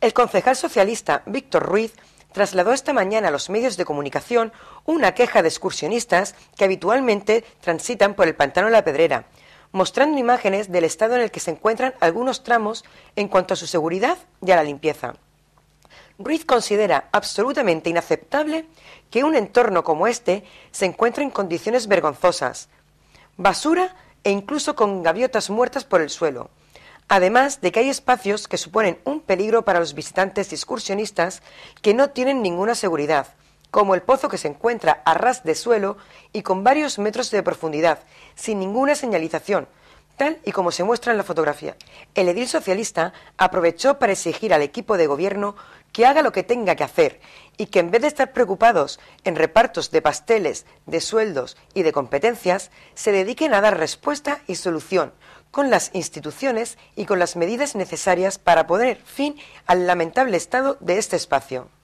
El concejal socialista Víctor Ruiz trasladó esta mañana a los medios de comunicación una queja de excursionistas que habitualmente transitan por el pantano La Pedrera, mostrando imágenes del estado en el que se encuentran algunos tramos en cuanto a su seguridad y a la limpieza. Ruiz considera absolutamente inaceptable que un entorno como este se encuentre en condiciones vergonzosas, basura e incluso con gaviotas muertas por el suelo. Además de que hay espacios que suponen un peligro para los visitantes excursionistas que no tienen ninguna seguridad, como el pozo que se encuentra a ras de suelo y con varios metros de profundidad, sin ninguna señalización, tal y como se muestra en la fotografía. El edil socialista aprovechó para exigir al equipo de gobierno que haga lo que tenga que hacer y que en vez de estar preocupados en repartos de pasteles, de sueldos y de competencias, se dediquen a dar respuesta y solución con las instituciones y con las medidas necesarias para poner fin al lamentable estado de este espacio.